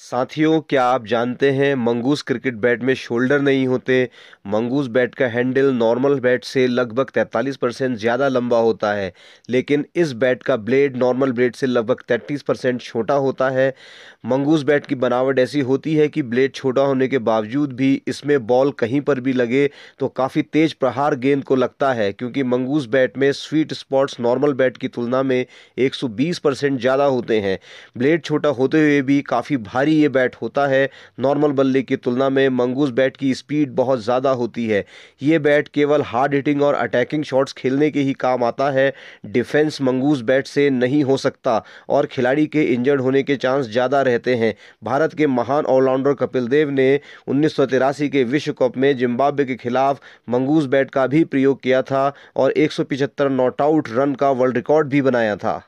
साथियों क्या आप जानते हैं मंगूस क्रिकेट बैट में शोल्डर नहीं होते मंगूस बैट का हैंडल नॉर्मल बैट से लगभग 43 परसेंट ज़्यादा लंबा होता है लेकिन इस बैट का ब्लेड नॉर्मल ब्लेड से लगभग 33 परसेंट छोटा होता है मंगूस बैट की बनावट ऐसी होती है कि ब्लेड छोटा होने के बावजूद भी इसमें बॉल कहीं पर भी लगे तो काफ़ी तेज़ प्रहार गेंद को लगता है क्योंकि मंगूस बैट में स्वीट स्पॉट्स नॉर्मल बैट की तुलना में एक ज़्यादा होते हैं ब्लेड छोटा होते हुए भी काफ़ी भारी भारी ये बैट होता है नॉर्मल बल्ले की तुलना में मंगूस बैट की स्पीड बहुत ज़्यादा होती है ये बैट केवल हार्ड हिटिंग और अटैकिंग शॉट्स खेलने के ही काम आता है डिफेंस मंगूस बैट से नहीं हो सकता और खिलाड़ी के इंजर्ड होने के चांस ज़्यादा रहते हैं भारत के महान ऑलराउंडर कपिल देव ने उन्नीस के विश्व कप में जिम्बाब्वे के खिलाफ मंगूस बैट का भी प्रयोग किया था और एक नॉट आउट रन का वर्ल्ड रिकॉर्ड भी बनाया था